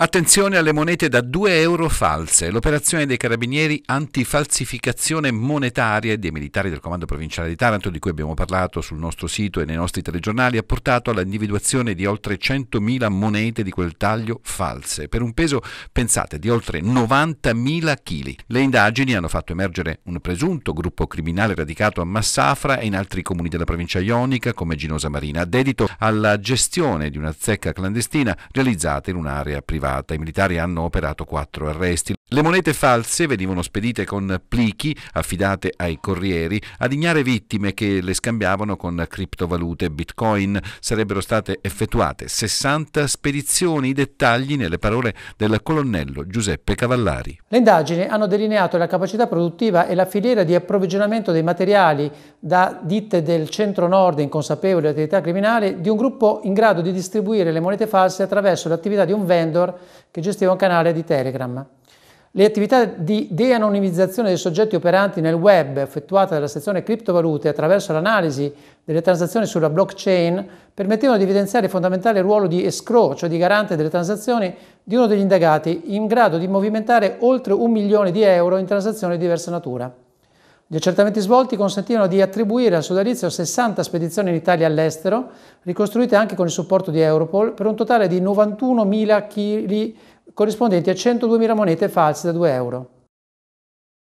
Attenzione alle monete da 2 euro false. L'operazione dei carabinieri antifalsificazione monetaria dei militari del Comando Provinciale di Taranto, di cui abbiamo parlato sul nostro sito e nei nostri telegiornali, ha portato all'individuazione di oltre 100.000 monete di quel taglio false, per un peso, pensate, di oltre 90.000 kg. Le indagini hanno fatto emergere un presunto gruppo criminale radicato a Massafra e in altri comuni della provincia ionica, come Ginosa Marina, dedito alla gestione di una zecca clandestina realizzata in un'area privata privata. I militari hanno operato quattro arresti. Le monete false venivano spedite con plichi affidate ai corrieri ad ignare vittime che le scambiavano con criptovalute bitcoin. Sarebbero state effettuate 60 spedizioni, i dettagli nelle parole del colonnello Giuseppe Cavallari. Le indagini hanno delineato la capacità produttiva e la filiera di approvvigionamento dei materiali da ditte del centro-nord inconsapevoli dell'attività criminale di un gruppo in grado di distribuire le monete false attraverso l'attività di un vendor che gestiva un canale di Telegram. Le attività di de-anonimizzazione dei soggetti operanti nel web effettuate dalla sezione criptovalute attraverso l'analisi delle transazioni sulla blockchain permettevano di evidenziare il fondamentale ruolo di escrow, cioè di garante delle transazioni, di uno degli indagati, in grado di movimentare oltre un milione di euro in transazioni di diversa natura. Gli accertamenti svolti consentivano di attribuire al sodalizio 60 spedizioni in Italia e all'estero, ricostruite anche con il supporto di Europol, per un totale di 91.000 kg corrispondenti a 102.000 monete false da 2 euro.